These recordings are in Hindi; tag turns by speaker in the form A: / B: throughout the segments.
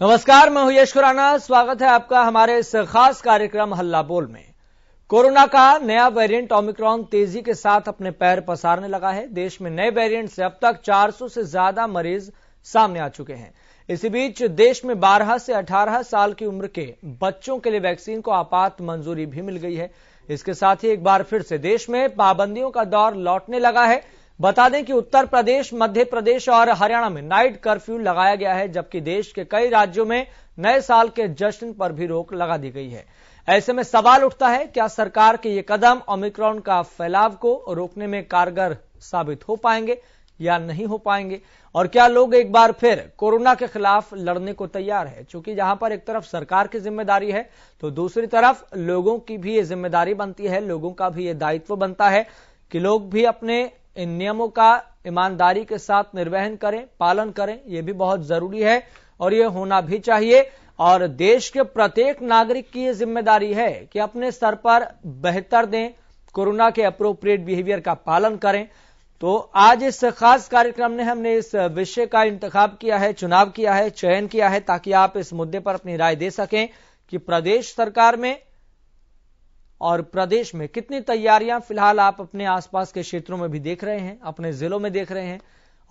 A: नमस्कार मैं हूं यश खुराना स्वागत है आपका हमारे इस खास कार्यक्रम हल्ला बोल में कोरोना का नया वेरिएंट ओमिक्रॉन तेजी के साथ अपने पैर पसारने लगा है देश में नए वेरिएंट से अब तक 400 से ज्यादा मरीज सामने आ चुके हैं इसी बीच देश में 12 से 18 साल की उम्र के बच्चों के लिए वैक्सीन को आपात मंजूरी भी मिल गई है इसके साथ ही एक बार फिर से देश में पाबंदियों का दौर लौटने लगा है बता दें कि उत्तर प्रदेश मध्य प्रदेश और हरियाणा में नाइट कर्फ्यू लगाया गया है जबकि देश के कई राज्यों में नए साल के जश्न पर भी रोक लगा दी गई है ऐसे में सवाल उठता है क्या सरकार के ये कदम ओमिक्रॉन का फैलाव को रोकने में कारगर साबित हो पाएंगे या नहीं हो पाएंगे और क्या लोग एक बार फिर कोरोना के खिलाफ लड़ने को तैयार है क्योंकि जहां पर एक तरफ सरकार की जिम्मेदारी है तो दूसरी तरफ लोगों की भी ये जिम्मेदारी बनती है लोगों का भी ये दायित्व बनता है कि लोग भी अपने इन नियमों का ईमानदारी के साथ निर्वहन करें पालन करें यह भी बहुत जरूरी है और यह होना भी चाहिए और देश के प्रत्येक नागरिक की यह जिम्मेदारी है कि अपने स्तर पर बेहतर दें कोरोना के अप्रोप्रिएट बिहेवियर का पालन करें तो आज इस खास कार्यक्रम में हमने इस विषय का इंतखब किया है चुनाव किया है चयन किया है ताकि आप इस मुद्दे पर अपनी राय दे सकें कि प्रदेश सरकार में और प्रदेश में कितनी तैयारियां फिलहाल आप अपने आसपास के क्षेत्रों में भी देख रहे हैं अपने जिलों में देख रहे हैं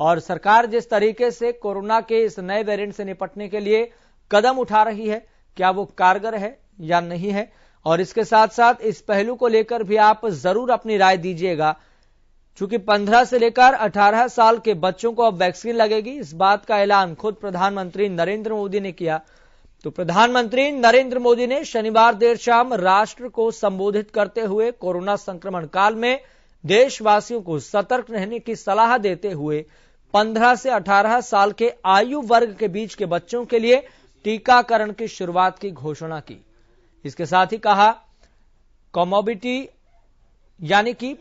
A: और सरकार जिस तरीके से कोरोना के इस नए वेरिएंट से निपटने के लिए कदम उठा रही है क्या वो कारगर है या नहीं है और इसके साथ साथ इस पहलू को लेकर भी आप जरूर अपनी राय दीजिएगा चूंकि 15 से लेकर 18 साल के बच्चों को अब वैक्सीन लगेगी इस बात का ऐलान खुद प्रधानमंत्री नरेंद्र मोदी ने किया तो प्रधानमंत्री नरेंद्र मोदी ने शनिवार देर शाम राष्ट्र को संबोधित करते हुए कोरोना संक्रमण काल में देशवासियों को सतर्क रहने की सलाह देते हुए 15 से 18 साल के आयु वर्ग के बीच के बच्चों के लिए टीकाकरण की शुरुआत की घोषणा की इसके साथ ही कहा कॉमोबिटी यानी कि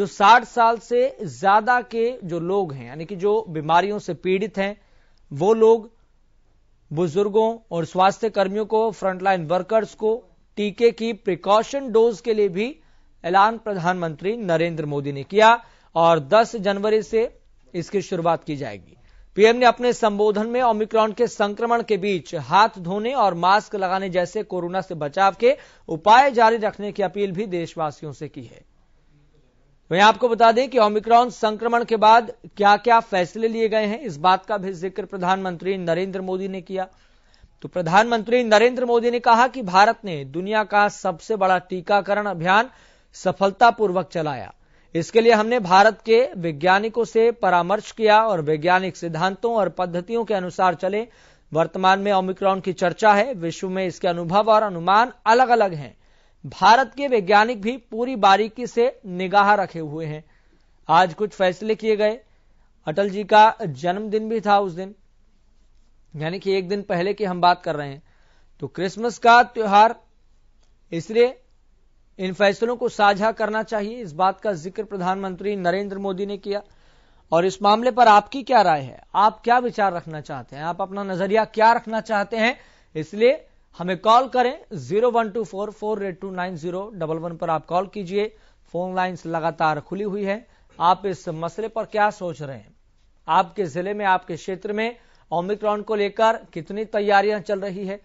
A: जो 60 साल से ज्यादा के जो लोग हैं यानी कि जो बीमारियों से पीड़ित हैं वो लोग बुजुर्गों और स्वास्थ्य कर्मियों को फ्रंटलाइन वर्कर्स को टीके की प्रिकॉशन डोज के लिए भी ऐलान प्रधानमंत्री नरेंद्र मोदी ने किया और 10 जनवरी से इसकी शुरुआत की जाएगी पीएम ने अपने संबोधन में ओमिक्रॉन के संक्रमण के बीच हाथ धोने और मास्क लगाने जैसे कोरोना से बचाव के उपाय जारी रखने की अपील भी देशवासियों से की है वहीं तो आपको बता दें कि ओमिक्रॉन संक्रमण के बाद क्या क्या फैसले लिए गए हैं इस बात का भी जिक्र प्रधानमंत्री नरेंद्र मोदी ने किया तो प्रधानमंत्री नरेंद्र मोदी ने कहा कि भारत ने दुनिया का सबसे बड़ा टीकाकरण अभियान सफलतापूर्वक चलाया इसके लिए हमने भारत के वैज्ञानिकों से परामर्श किया और वैज्ञानिक सिद्धांतों और पद्धतियों के अनुसार चले वर्तमान में ओमिक्रॉन की चर्चा है विश्व में इसके अनुभव और अनुमान अलग अलग हैं भारत के वैज्ञानिक भी पूरी बारीकी से निगाह रखे हुए हैं आज कुछ फैसले किए गए अटल जी का जन्मदिन भी था उस दिन यानी कि एक दिन पहले की हम बात कर रहे हैं तो क्रिसमस का त्योहार इसलिए इन फैसलों को साझा करना चाहिए इस बात का जिक्र प्रधानमंत्री नरेंद्र मोदी ने किया और इस मामले पर आपकी क्या राय है आप क्या विचार रखना चाहते हैं आप अपना नजरिया क्या रखना चाहते हैं इसलिए हमें कॉल करें zero one two four four eight two nine zero double one पर आप कॉल कीजिए फोन लाइन्स लगातार खुली हुई है आप इस मसले पर क्या सोच रहे हैं आपके जिले में आपके क्षेत्र में ओमिक्रॉन को लेकर कितनी तैयारियां चल रही है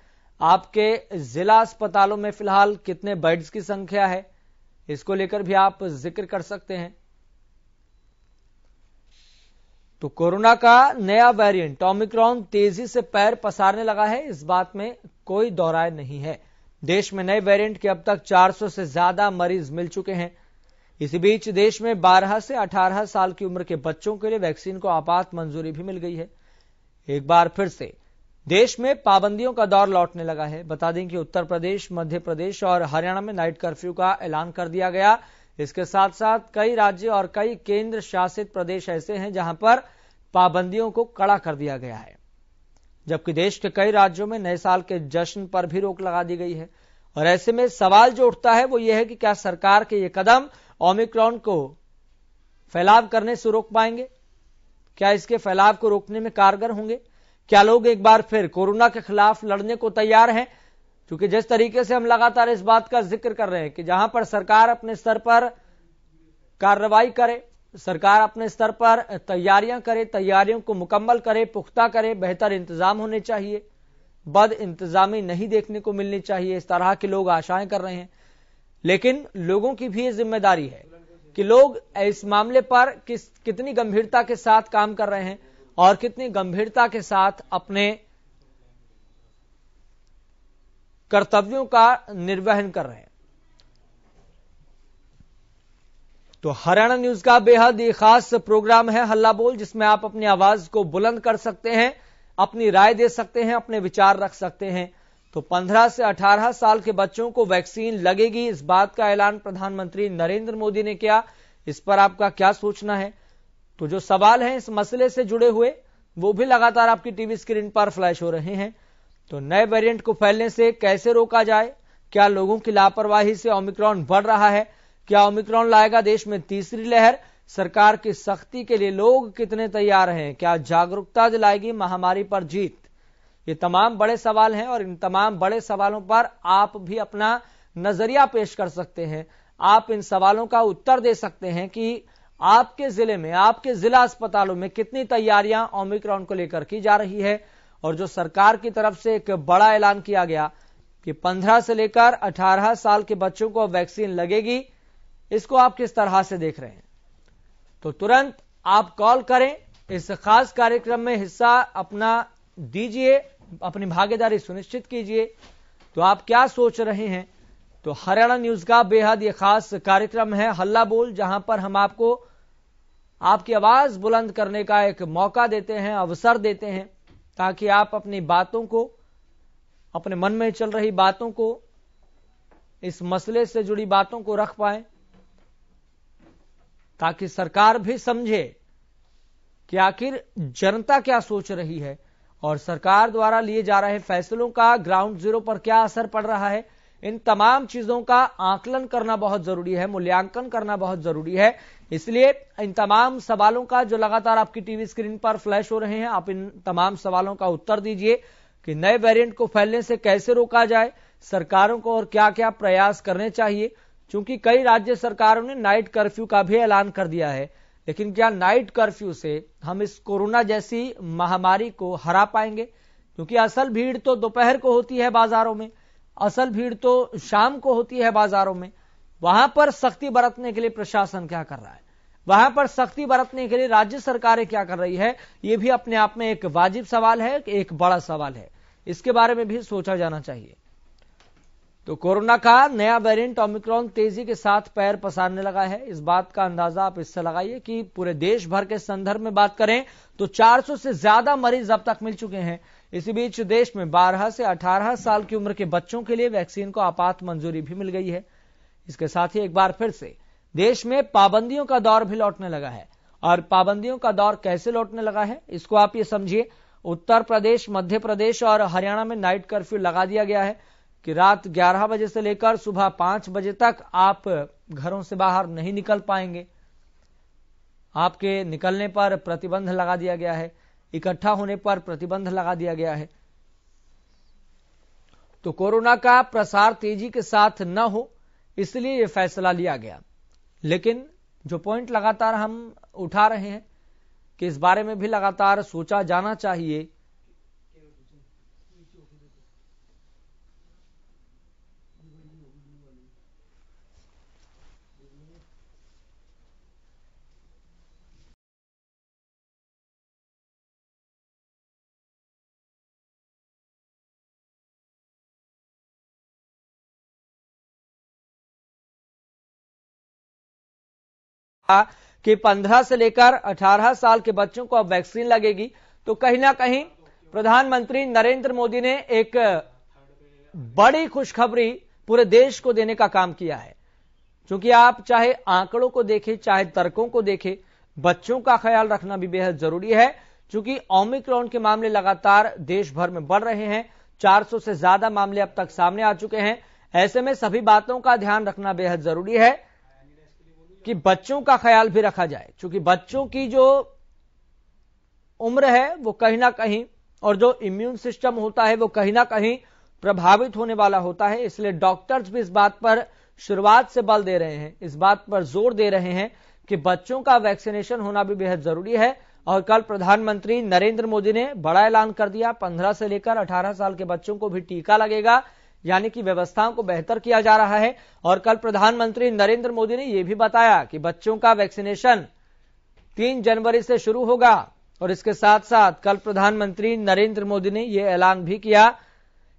A: आपके जिला अस्पतालों में फिलहाल कितने बेड्स की संख्या है इसको लेकर भी आप जिक्र कर सकते हैं तो कोरोना का नया वेरिएंट ओमिक्रॉन तेजी से पैर पसारने लगा है इस बात में कोई दोहराय नहीं है देश में नए वेरिएंट के अब तक 400 से ज्यादा मरीज मिल चुके हैं इसी बीच देश में 12 से 18 साल की उम्र के बच्चों के लिए वैक्सीन को आपात मंजूरी भी मिल गई है एक बार फिर से देश में पाबंदियों का दौर लौटने लगा है बता दें कि उत्तर प्रदेश मध्य प्रदेश और हरियाणा में नाइट कर्फ्यू का ऐलान कर दिया गया इसके साथ साथ कई राज्य और कई केंद्र शासित प्रदेश ऐसे हैं जहां पर पाबंदियों को कड़ा कर दिया गया है जबकि देश के कई राज्यों में नए साल के जश्न पर भी रोक लगा दी गई है और ऐसे में सवाल जो उठता है वो ये है कि क्या सरकार के ये कदम ओमिक्रॉन को फैलाव करने से रोक पाएंगे क्या इसके फैलाव को रोकने में कारगर होंगे क्या लोग एक बार फिर कोरोना के खिलाफ लड़ने को तैयार हैं क्योंकि जिस तरीके से हम लगातार इस बात का जिक्र कर रहे हैं कि जहां पर सरकार अपने स्तर पर कार्रवाई करे सरकार अपने स्तर पर तैयारियां करे तैयारियों को मुकम्मल करे पुख्ता करे बेहतर इंतजाम होने चाहिए बद इंतजामी नहीं देखने को मिलनी चाहिए इस तरह के लोग आशाएं कर रहे हैं लेकिन लोगों की भी ये जिम्मेदारी है कि लोग इस मामले पर किस कितनी गंभीरता के साथ काम कर रहे हैं और कितनी गंभीरता के साथ अपने कर्तव्यों का निर्वहन कर रहे हैं तो हरियाणा न्यूज का बेहद ही खास प्रोग्राम है हल्ला बोल जिसमें आप अपनी आवाज को बुलंद कर सकते हैं अपनी राय दे सकते हैं अपने विचार रख सकते हैं तो 15 से 18 साल के बच्चों को वैक्सीन लगेगी इस बात का ऐलान प्रधानमंत्री नरेंद्र मोदी ने किया इस पर आपका क्या सोचना है तो जो सवाल है इस मसले से जुड़े हुए वो भी लगातार आपकी टीवी स्क्रीन पर फ्लैश हो रहे हैं तो नए वेरिएंट को फैलने से कैसे रोका जाए क्या लोगों की लापरवाही से ओमिक्रॉन बढ़ रहा है क्या ओमिक्रॉन लाएगा देश में तीसरी लहर सरकार की सख्ती के लिए लोग कितने तैयार हैं क्या जागरूकता दिलाएगी महामारी पर जीत ये तमाम बड़े सवाल हैं और इन तमाम बड़े सवालों पर आप भी अपना नजरिया पेश कर सकते हैं आप इन सवालों का उत्तर दे सकते हैं कि आपके जिले में आपके जिला अस्पतालों में कितनी तैयारियां ओमिक्रॉन को लेकर की जा रही है और जो सरकार की तरफ से एक बड़ा ऐलान किया गया कि 15 से लेकर 18 साल के बच्चों को वैक्सीन लगेगी इसको आप किस तरह से देख रहे हैं तो तुरंत आप कॉल करें इस खास कार्यक्रम में हिस्सा अपना दीजिए अपनी भागीदारी सुनिश्चित कीजिए तो आप क्या सोच रहे हैं तो हरियाणा न्यूज का बेहद यह खास कार्यक्रम है हल्ला बोल जहां पर हम आपको आपकी आवाज बुलंद करने का एक मौका देते हैं अवसर देते हैं ताकि आप अपनी बातों को अपने मन में चल रही बातों को इस मसले से जुड़ी बातों को रख पाएं ताकि सरकार भी समझे कि आखिर जनता क्या सोच रही है और सरकार द्वारा लिए जा रहे फैसलों का ग्राउंड जीरो पर क्या असर पड़ रहा है इन तमाम चीजों का आकलन करना बहुत जरूरी है मूल्यांकन करना बहुत जरूरी है इसलिए इन तमाम सवालों का जो लगातार आपकी टीवी स्क्रीन पर फ्लैश हो रहे हैं आप इन तमाम सवालों का उत्तर दीजिए कि नए वेरिएंट को फैलने से कैसे रोका जाए सरकारों को और क्या क्या प्रयास करने चाहिए क्योंकि कई राज्य सरकारों ने नाइट कर्फ्यू का भी ऐलान कर दिया है लेकिन क्या नाइट कर्फ्यू से हम इस कोरोना जैसी महामारी को हरा पाएंगे क्योंकि असल भीड़ तो दोपहर को होती है बाजारों में असल भीड़ तो शाम को होती है बाजारों में वहां पर सख्ती बरतने के लिए प्रशासन क्या कर रहा है वहां पर सख्ती बरतने के लिए राज्य सरकारें क्या कर रही है ये भी अपने आप में एक वाजिब सवाल है एक बड़ा सवाल है इसके बारे में भी सोचा जाना चाहिए तो कोरोना का नया वेरिएंट ओमिक्रॉन तेजी के साथ पैर पसारने लगा है इस बात का अंदाजा आप इससे लगाइए कि पूरे देश भर के संदर्भ में बात करें तो 400 से ज्यादा मरीज अब तक मिल चुके हैं इसी बीच देश में 12 से 18 साल की उम्र के बच्चों के लिए वैक्सीन को आपात मंजूरी भी मिल गई है इसके साथ ही एक बार फिर से देश में पाबंदियों का दौर भी लौटने लगा है और पाबंदियों का दौर कैसे लौटने लगा है इसको आप ये समझिए उत्तर प्रदेश मध्य प्रदेश और हरियाणा में नाइट कर्फ्यू लगा दिया गया है कि रात 11 बजे से लेकर सुबह 5 बजे तक आप घरों से बाहर नहीं निकल पाएंगे आपके निकलने पर प्रतिबंध लगा दिया गया है इकट्ठा होने पर प्रतिबंध लगा दिया गया है तो कोरोना का प्रसार तेजी के साथ न हो इसलिए यह फैसला लिया गया लेकिन जो पॉइंट लगातार हम उठा रहे हैं कि इस बारे में भी लगातार सोचा जाना चाहिए कि 15 से लेकर 18 साल के बच्चों को अब वैक्सीन लगेगी तो कहीं ना कहीं प्रधानमंत्री नरेंद्र मोदी ने एक बड़ी खुशखबरी पूरे देश को देने का काम किया है क्योंकि आप चाहे आंकड़ों को देखें चाहे तर्कों को देखें बच्चों का ख्याल रखना भी बेहद जरूरी है क्योंकि ओमिक्रॉन के मामले लगातार देश भर में बढ़ रहे हैं 400 से ज्यादा मामले अब तक सामने आ चुके हैं ऐसे में सभी बातों का ध्यान रखना बेहद जरूरी है कि बच्चों का ख्याल भी रखा जाए क्योंकि बच्चों की जो उम्र है वो कहीं ना कहीं और जो इम्यून सिस्टम होता है वो कहीं ना कहीं प्रभावित होने वाला होता है इसलिए डॉक्टर्स भी इस बात पर शुरुआत से बल दे रहे हैं इस बात पर जोर दे रहे हैं कि बच्चों का वैक्सीनेशन होना भी बेहद जरूरी है और कल प्रधानमंत्री नरेंद्र मोदी ने बड़ा ऐलान कर दिया 15 से लेकर 18 साल के बच्चों को भी टीका लगेगा यानी कि व्यवस्थाओं को बेहतर किया जा रहा है और कल प्रधानमंत्री नरेंद्र मोदी ने यह भी बताया कि बच्चों का वैक्सीनेशन तीन जनवरी से शुरू होगा और इसके साथ साथ कल प्रधानमंत्री नरेंद्र मोदी ने यह ऐलान भी किया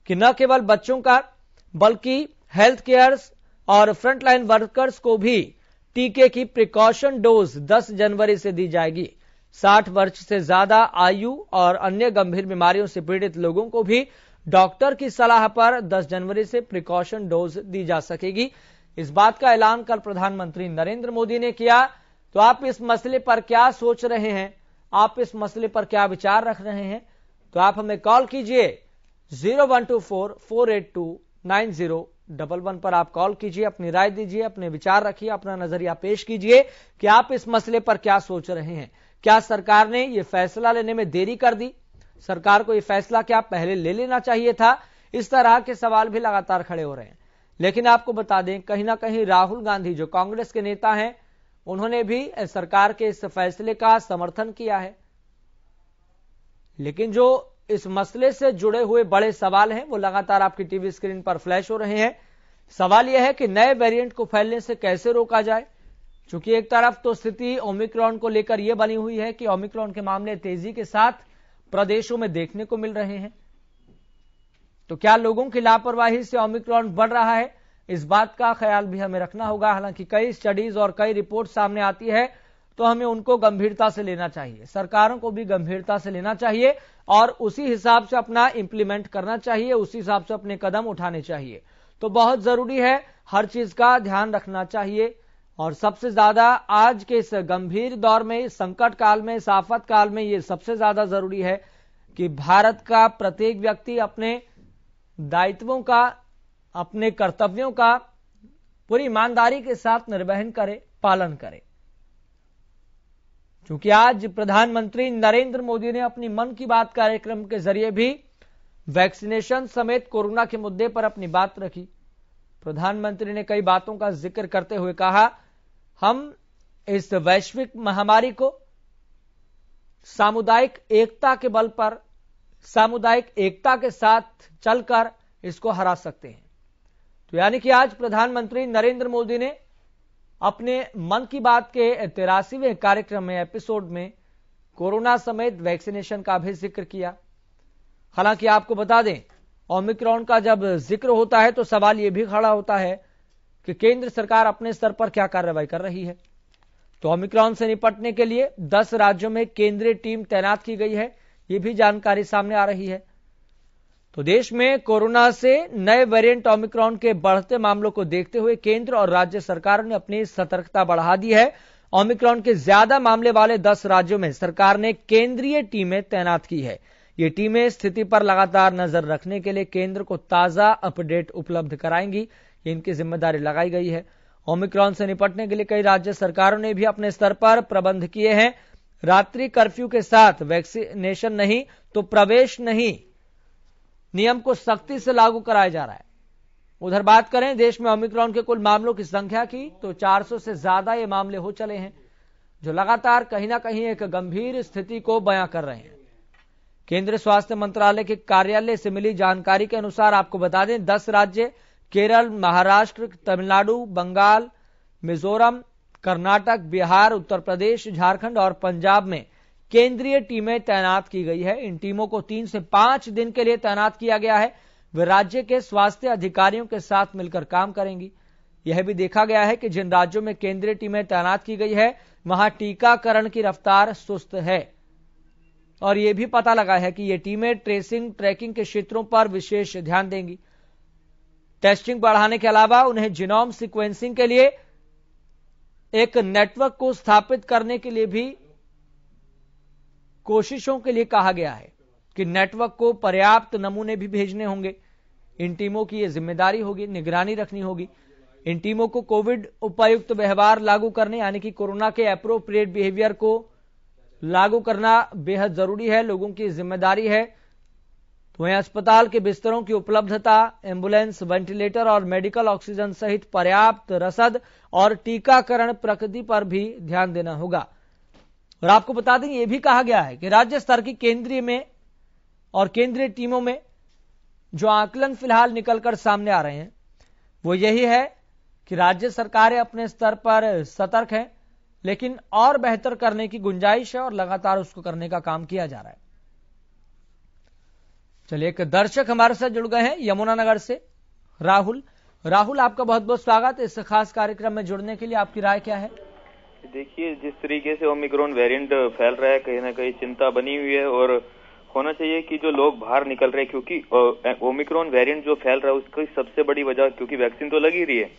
A: कि न केवल बच्चों का बल्कि हेल्थ केयर्स और फ्रंटलाइन वर्कर्स को भी टीके की प्रिकॉशन डोज 10 जनवरी से दी जाएगी 60 वर्ष से ज्यादा आयु और अन्य गंभीर बीमारियों से पीड़ित लोगों को भी डॉक्टर की सलाह पर 10 जनवरी से प्रिकॉशन डोज दी जा सकेगी इस बात का ऐलान कल प्रधानमंत्री नरेंद्र मोदी ने किया तो आप इस मसले पर क्या सोच रहे हैं आप इस मसले पर क्या विचार रख रहे हैं तो आप हमें कॉल कीजिए zero one two four four eight two nine zero double one पर आप कॉल कीजिए अपनी राय दीजिए अपने विचार रखिए अपना नजरिया पेश कीजिए कि आप इस मसले पर क्या सोच रहे हैं क्या सरकार ने यह फैसला लेने में देरी कर दी सरकार को यह फैसला क्या पहले ले लेना चाहिए था इस तरह के सवाल भी लगातार खड़े हो रहे हैं लेकिन आपको बता दें कहीं ना कहीं राहुल गांधी जो कांग्रेस के नेता हैं उन्होंने भी सरकार के इस फैसले का समर्थन किया है लेकिन जो इस मसले से जुड़े हुए बड़े सवाल हैं वो लगातार आपकी टीवी स्क्रीन पर फ्लैश हो रहे हैं सवाल यह है कि नए वेरिएंट को फैलने से कैसे रोका जाए क्योंकि एक तरफ तो स्थिति ओमिक्रॉन को लेकर यह बनी हुई है कि ओमिक्रॉन के मामले तेजी के साथ प्रदेशों में देखने को मिल रहे हैं तो क्या लोगों की लापरवाही से ओमिक्रॉन बढ़ रहा है इस बात का ख्याल भी हमें रखना होगा हालांकि कई स्टडीज और कई रिपोर्ट सामने आती है तो हमें उनको गंभीरता से लेना चाहिए सरकारों को भी गंभीरता से लेना चाहिए और उसी हिसाब से अपना इंप्लीमेंट करना चाहिए उसी हिसाब से अपने कदम उठाने चाहिए तो बहुत जरूरी है हर चीज का ध्यान रखना चाहिए और सबसे ज्यादा आज के इस गंभीर दौर में संकट काल में साफत काल में ये सबसे ज्यादा जरूरी है कि भारत का प्रत्येक व्यक्ति अपने दायित्वों का अपने कर्तव्यों का पूरी ईमानदारी के साथ निर्वहन करे पालन करे क्योंकि आज प्रधानमंत्री नरेंद्र मोदी ने अपनी मन की बात कार्यक्रम के जरिए भी वैक्सीनेशन समेत कोरोना के मुद्दे पर अपनी बात रखी प्रधानमंत्री ने कई बातों का जिक्र करते हुए कहा हम इस वैश्विक महामारी को सामुदायिक एकता के बल पर सामुदायिक एकता के साथ चलकर इसको हरा सकते हैं तो यानी कि आज प्रधानमंत्री नरेंद्र मोदी ने अपने मन की बात के तिरासीवें कार्यक्रम में एपिसोड में कोरोना समेत वैक्सीनेशन का भी जिक्र किया हालांकि आपको बता दें ओमिक्रॉन का जब जिक्र होता है तो सवाल यह भी खड़ा होता है कि केंद्र सरकार अपने स्तर पर क्या कार्रवाई कर रही है तो ओमिक्रॉन से निपटने के लिए 10 राज्यों में केंद्रीय टीम तैनात की गई है यह भी जानकारी सामने आ रही है तो देश में कोरोना से नए वेरिएंट ओमिक्रॉन के बढ़ते मामलों को देखते हुए केंद्र और राज्य सरकार ने अपनी सतर्कता बढ़ा दी है ओमिक्रॉन के ज्यादा मामले वाले दस राज्यों में सरकार ने केंद्रीय टीमें तैनात की है ये टीमें स्थिति पर लगातार नजर रखने के लिए केंद्र को ताजा अपडेट उपलब्ध कराएंगी इनकी जिम्मेदारी लगाई गई है ओमिक्रॉन से निपटने के लिए कई राज्य सरकारों ने भी अपने स्तर पर प्रबंध किए हैं रात्रि कर्फ्यू के साथ वैक्सीनेशन नहीं तो प्रवेश नहीं नियम को सख्ती से लागू कराया जा रहा है उधर बात करें देश में ओमिक्रॉन के कुल मामलों की संख्या की तो 400 से ज्यादा ये मामले हो चले हैं जो लगातार कहीं ना कहीं एक गंभीर स्थिति को बयां कर रहे हैं केंद्रीय स्वास्थ्य मंत्रालय के कार्यालय से मिली जानकारी के अनुसार आपको बता दें दस राज्य केरल महाराष्ट्र तमिलनाडु बंगाल मिजोरम कर्नाटक बिहार उत्तर प्रदेश झारखंड और पंजाब में केंद्रीय टीमें तैनात की गई है इन टीमों को तीन से पांच दिन के लिए तैनात किया गया है वे राज्य के स्वास्थ्य अधिकारियों के साथ मिलकर काम करेंगी यह भी देखा गया है कि जिन राज्यों में केंद्रीय टीमें तैनात की गई है वहां टीकाकरण की रफ्तार सुस्त है और यह भी पता लगा है कि ये टीमें ट्रेसिंग ट्रैकिंग के क्षेत्रों पर विशेष ध्यान देंगी टेस्टिंग बढ़ाने के अलावा उन्हें जिनोम सीक्वेंसिंग के लिए एक नेटवर्क को स्थापित करने के लिए भी कोशिशों के लिए कहा गया है कि नेटवर्क को पर्याप्त नमूने भी भेजने होंगे इन टीमों की यह जिम्मेदारी होगी निगरानी रखनी होगी इन टीमों को कोविड उपायुक्त व्यवहार लागू करने यानी कि कोरोना के अप्रोप्रिएट बिहेवियर को लागू करना बेहद जरूरी है लोगों की जिम्मेदारी है तो वहीं अस्पताल के बिस्तरों की उपलब्धता एम्बुलेंस वेंटिलेटर और मेडिकल ऑक्सीजन सहित पर्याप्त रसद और टीकाकरण प्रकृति पर भी ध्यान देना होगा और आपको बता दें ये भी कहा गया है कि राज्य स्तर की केंद्रीय में और केंद्रीय टीमों में जो आकलन फिलहाल निकलकर सामने आ रहे हैं वो यही है कि राज्य सरकारें अपने स्तर पर सतर्क हैं लेकिन और बेहतर करने की गुंजाइश है और लगातार उसको करने का काम किया जा रहा है चलिए एक दर्शक हमारे साथ जुड़ गए हैं यमुनानगर से राहुल राहुल आपका बहुत बहुत स्वागत इस खास कार्यक्रम में जुड़ने के लिए आपकी राय क्या है
B: देखिए जिस तरीके से ओमिक्रोन वेरिएंट फैल रहा है कहीं ना कहीं चिंता बनी हुई है और होना चाहिए कि जो लोग बाहर निकल रहे हैं क्योंकि ओमिक्रोन वेरिएंट जो फैल रहा है उसकी सबसे बड़ी वजह क्योंकि वैक्सीन तो लग ही रही है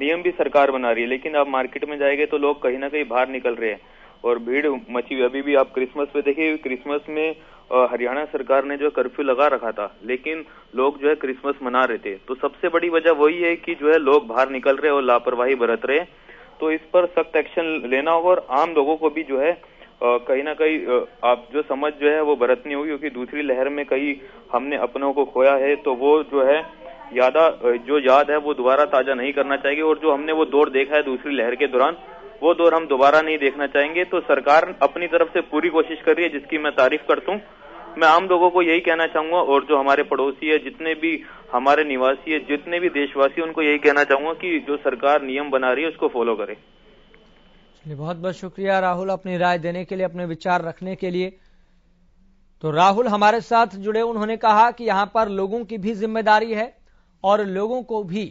B: नियम भी सरकार बना रही है लेकिन आप मार्केट में जाएंगे तो लोग कहीं ना कहीं बाहर निकल रहे हैं और भीड़ मची हुई अभी भी आप क्रिसमस पे देखिए क्रिसमस में हरियाणा सरकार ने जो कर्फ्यू लगा रखा था लेकिन लोग जो है क्रिसमस मना रहे थे तो सबसे बड़ी वजह वही है कि जो है लोग बाहर निकल रहे और लापरवाही बरत रहे तो इस पर सख्त एक्शन लेना होगा और आम लोगों को भी जो है कहीं ना कहीं आप जो समझ जो है वो बरतनी होगी क्योंकि दूसरी लहर में कहीं हमने अपनों को खोया है तो वो जो है यादा जो याद है वो दोबारा ताजा नहीं करना चाहिए और जो हमने वो दौर देखा है दूसरी लहर के दौरान वो दौर हम दोबारा नहीं देखना चाहेंगे तो सरकार अपनी तरफ से पूरी कोशिश कर रही है जिसकी मैं तारीफ करता हूँ मैं आम लोगों को यही कहना चाहूंगा और जो हमारे पड़ोसी है जितने भी हमारे निवासी है जितने भी देशवासी उनको यही कहना चाहूंगा कि जो सरकार नियम बना रही है उसको फॉलो करे
A: बहुत बहुत शुक्रिया राहुल अपनी राय देने के लिए अपने विचार रखने के लिए तो राहुल हमारे साथ जुड़े उन्होंने कहा कि यहां पर लोगों की भी जिम्मेदारी है और लोगों को भी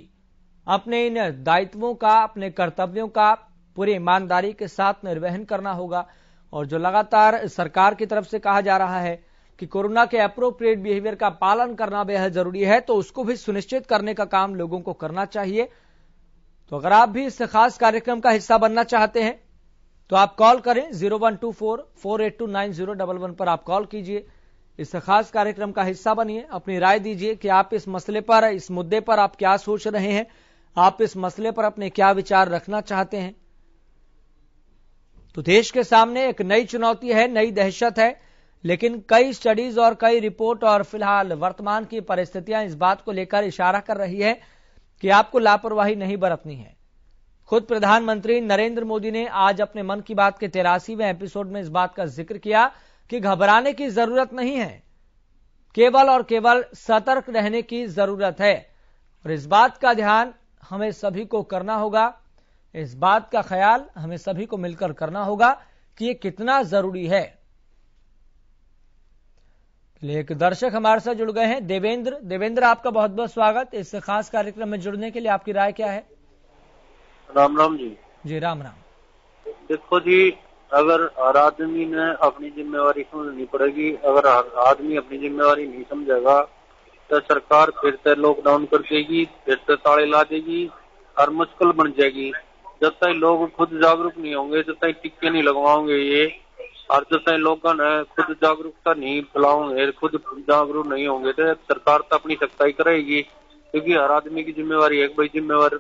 A: अपने इन दायित्वों का अपने कर्तव्यों का पूरी ईमानदारी के साथ निर्वहन करना होगा और जो लगातार सरकार की तरफ से कहा जा रहा है कि कोरोना के अप्रोप्रिएट बिहेवियर का पालन करना बेहद जरूरी है तो उसको भी सुनिश्चित करने का काम लोगों को करना चाहिए तो अगर आप भी इस खास कार्यक्रम का हिस्सा बनना चाहते हैं तो आप कॉल करें zero one two four four eight two nine zero double one पर आप कॉल कीजिए इस खास कार्यक्रम का हिस्सा बनिए अपनी राय दीजिए कि आप इस मसले पर इस मुद्दे पर आप क्या सोच रहे हैं आप इस मसले पर अपने क्या विचार रखना चाहते हैं तो देश के सामने एक नई चुनौती है नई दहशत है लेकिन कई स्टडीज और कई रिपोर्ट और फिलहाल वर्तमान की परिस्थितियां इस बात को लेकर इशारा कर रही है कि आपको लापरवाही नहीं बरतनी है खुद प्रधानमंत्री नरेंद्र मोदी ने आज अपने मन की बात के तेरासीवें एपिसोड में इस बात का जिक्र किया कि घबराने की जरूरत नहीं है केवल और केवल सतर्क रहने की जरूरत है और इस बात का ध्यान हमें सभी को करना होगा इस बात का ख्याल हमें सभी को मिलकर करना होगा कि यह कितना जरूरी है लेख दर्शक हमारे साथ जुड़ गए हैं देवेंद्र देवेंद्र आपका बहुत बहुत स्वागत इस खास कार्यक्रम में जुड़ने के लिए आपकी राय क्या है राम राम जी जी राम राम
C: देखो जी अगर हर आदमी ने अपनी जिम्मेवारी समझनी पड़ेगी अगर हर आदमी अपनी जिम्मेवारी नहीं समझेगा तो सरकार फिर से लॉकडाउन कर देगी फिर से ताले ला देगी हर मुश्किल बन जाएगी जब तक लोग खुद जागरूक नहीं होंगे जब तक टिक्के नहीं लगवाओगे ये और जिसने लोग खुद जागरूकता नहीं फैलाओगे खुद जागरूक नहीं होंगे तो सरकार तो अपनी सख्ताई करेगी क्योंकि हर आदमी की जिम्मेवारी एक भाई जिम्मेवार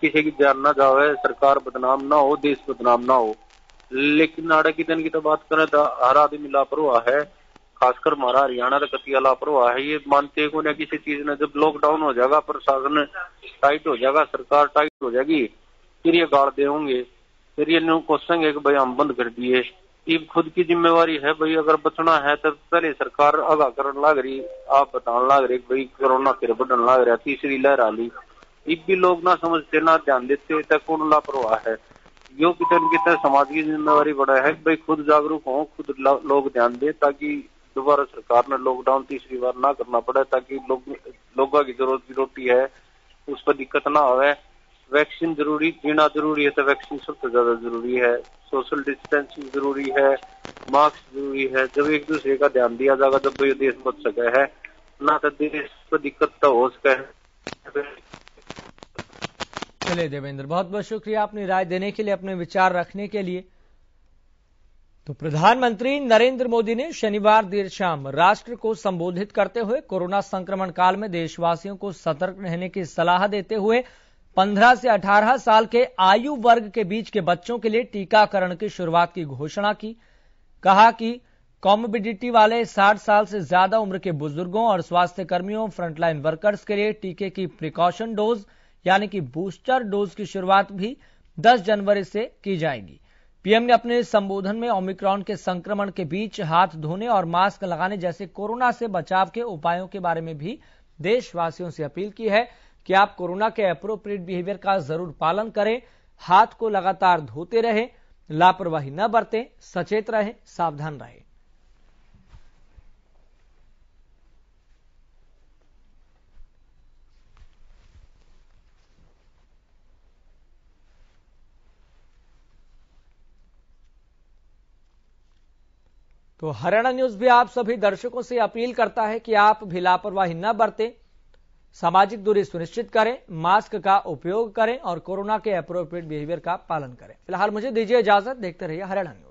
C: किसी की जान ना जावे सरकार बदनाम ना हो देश बदनाम ना हो लेकिन आड़े की दिन की तो बात करें तो हर आदमी लापरवाह है खासकर हमारा हरियाणा का कतिया लापरवाह है ये मानते को ना किसी चीज ने जब लॉकडाउन हो जाएगा प्रशासन टाइट हो जाएगा सरकार टाइट हो जाएगी फिर ये गाड़ दे होंगे फिर ये कोसेंगे कि भाई हम बंद कर दिए ये खुद की जिम्मेवारी है भाई अगर बचना है तो पहले सरकार आगा कर लग रही आप बता लग रही भाई कोरोना फिर बढ़न लग रहा तीसरी लहर आ ली ये भी लोग ना समझते ना ध्यान देते तक तो कौन लापरवाह है यो कितने न कितने समाज की जिम्मेवारी बड़ा है भाई खुद जागरूक हो खुद लोग ध्यान दे ताकि दोबारा सरकार ने लॉकडाउन तीसरी बार ना करना पड़े ताकि लोग लोगों की जरूरत की रोटी है उस पर दिक्कत ना आवे वैक्सीन जरूरी जीना जरूरी है तो वैक्सीन सबसे ज्यादा जरूरी है सोशल डिस्टेंसिंग जरूरी है मास्क जरूरी है जब एक दूसरे का ध्यान दिया जाएगा तब तो ये देश बच सके है ना तो देश को दिक्कत तो हो सके है
A: चलिए देवेंद्र बहुत बहुत शुक्रिया अपनी राय देने के लिए अपने विचार रखने के लिए तो प्रधानमंत्री नरेंद्र मोदी ने शनिवार देर शाम राष्ट्र को संबोधित करते हुए कोरोना संक्रमण काल में देशवासियों को सतर्क रहने की सलाह देते हुए 15 से अठारह साल के आयु वर्ग के बीच के बच्चों के लिए टीकाकरण की शुरुआत की घोषणा की कहा कि कॉमोबिडिटी वाले 60 साल से ज्यादा उम्र के बुजुर्गों और स्वास्थ्य कर्मियों फ्रंटलाइन वर्कर्स के लिए टीके की प्रिकॉशन डोज यानी कि बूस्टर डोज की शुरुआत भी 10 जनवरी से की जाएगी पीएम ने अपने संबोधन में ओमिक्रॉन के संक्रमण के बीच हाथ धोने और मास्क लगाने जैसे कोरोना से बचाव के उपायों के बारे में भी देशवासियों से अपील की है कि आप कोरोना के अप्रोप्रिएट बिहेवियर का जरूर पालन करें हाथ को लगातार धोते रहें लापरवाही न बरतें सचेत रहें सावधान रहें तो हरियाणा न्यूज भी आप सभी दर्शकों से अपील करता है कि आप भी लापरवाही न बरतें सामाजिक दूरी सुनिश्चित करें मास्क का उपयोग करें और कोरोना के अप्रोप्रिएट बिहेवियर का पालन करें फिलहाल मुझे दीजिए इजाजत देखते रहिए हरियाणा